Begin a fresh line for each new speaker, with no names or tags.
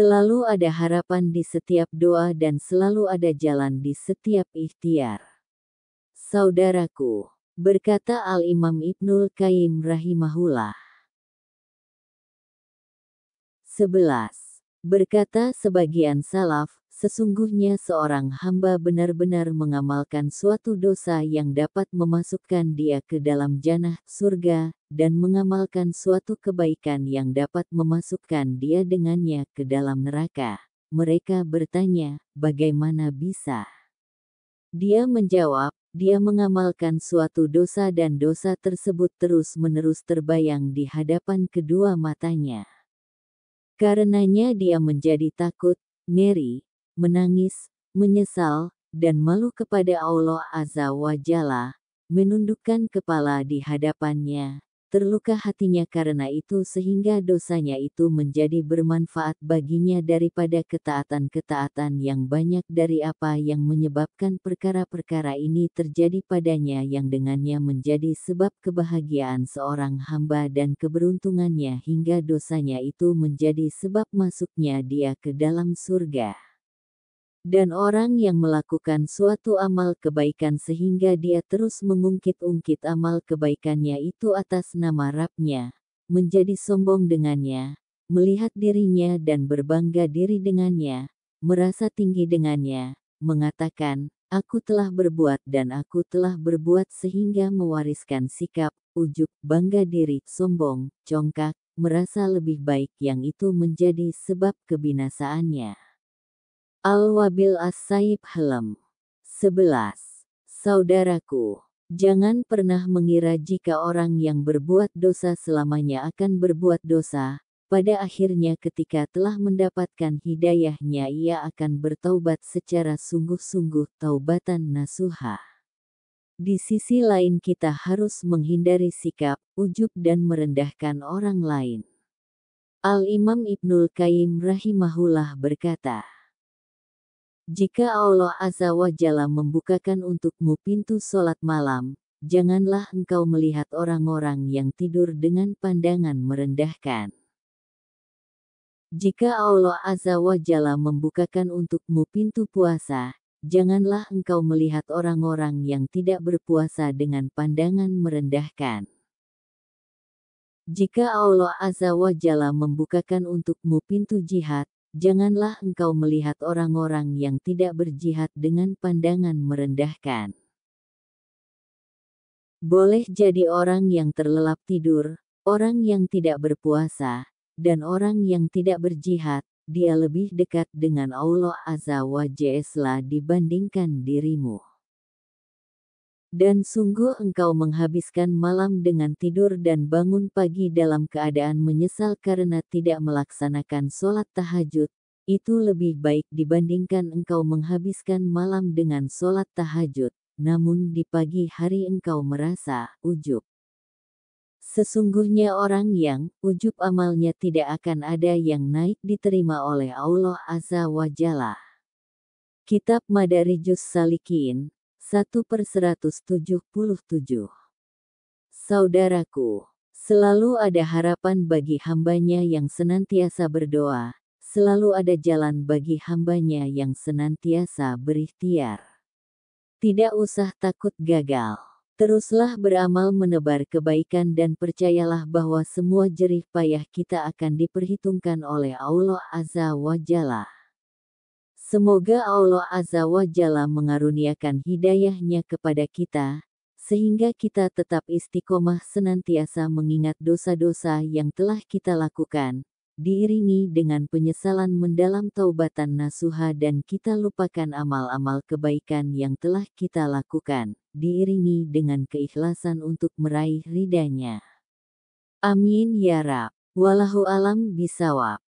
Selalu ada harapan di setiap doa dan selalu ada jalan di setiap ikhtiar. Saudaraku, berkata Al-Imam Ibnul Qayyim rahimahullah. 11. Berkata sebagian salaf, sesungguhnya seorang hamba benar-benar mengamalkan suatu dosa yang dapat memasukkan dia ke dalam jannah surga, dan mengamalkan suatu kebaikan yang dapat memasukkan dia dengannya ke dalam neraka. Mereka bertanya, bagaimana bisa? Dia menjawab, dia mengamalkan suatu dosa dan dosa tersebut terus-menerus terbayang di hadapan kedua matanya. Karenanya dia menjadi takut, ngeri, menangis, menyesal, dan malu kepada Allah Azza wa Jalla, menundukkan kepala di hadapannya. Terluka hatinya karena itu sehingga dosanya itu menjadi bermanfaat baginya daripada ketaatan-ketaatan yang banyak dari apa yang menyebabkan perkara-perkara ini terjadi padanya yang dengannya menjadi sebab kebahagiaan seorang hamba dan keberuntungannya hingga dosanya itu menjadi sebab masuknya dia ke dalam surga. Dan orang yang melakukan suatu amal kebaikan sehingga dia terus mengungkit-ungkit amal kebaikannya itu atas nama Rabnya, menjadi sombong dengannya, melihat dirinya dan berbangga diri dengannya, merasa tinggi dengannya, mengatakan, aku telah berbuat dan aku telah berbuat sehingga mewariskan sikap, ujuk, bangga diri, sombong, congkak, merasa lebih baik yang itu menjadi sebab kebinasaannya. Al-Wabil As-Saib Helam 11. Saudaraku, jangan pernah mengira jika orang yang berbuat dosa selamanya akan berbuat dosa, pada akhirnya ketika telah mendapatkan hidayahnya ia akan bertaubat secara sungguh-sungguh taubatan nasuha. Di sisi lain kita harus menghindari sikap, ujub dan merendahkan orang lain. Al-Imam Ibnul Qayyim rahimahullah berkata, jika Allah Azza wa Jalla membukakan untukmu pintu solat malam, janganlah engkau melihat orang-orang yang tidur dengan pandangan merendahkan. Jika Allah Azza wa Jalla membukakan untukmu pintu puasa, janganlah engkau melihat orang-orang yang tidak berpuasa dengan pandangan merendahkan. Jika Allah Azza wa Jalla membukakan untukmu pintu jihad, janganlah engkau melihat orang-orang yang tidak berjihad dengan pandangan merendahkan. Boleh jadi orang yang terlelap tidur, orang yang tidak berpuasa, dan orang yang tidak berjihad, dia lebih dekat dengan Allah Azza wa Jalla dibandingkan dirimu. Dan sungguh engkau menghabiskan malam dengan tidur dan bangun pagi dalam keadaan menyesal karena tidak melaksanakan sholat tahajud, itu lebih baik dibandingkan engkau menghabiskan malam dengan sholat tahajud, namun di pagi hari engkau merasa ujub. Sesungguhnya orang yang ujub amalnya tidak akan ada yang naik diterima oleh Allah Azza wa Jalla. Kitab Madarijus Salikin, 1 per 177. Saudaraku, selalu ada harapan bagi hambanya yang senantiasa berdoa, selalu ada jalan bagi hambanya yang senantiasa berikhtiar. Tidak usah takut gagal. Teruslah beramal menebar kebaikan dan percayalah bahwa semua jerih payah kita akan diperhitungkan oleh Allah Azza wa Jalla. Semoga Allah Azza wa Jalla mengaruniakan hidayahnya kepada kita, sehingga kita tetap istiqomah senantiasa mengingat dosa-dosa yang telah kita lakukan, diiringi dengan penyesalan mendalam taubatan nasuha dan kita lupakan amal-amal kebaikan yang telah kita lakukan, diiringi dengan keikhlasan untuk meraih ridanya. Amin ya Rab. Wallahu alam bisawab.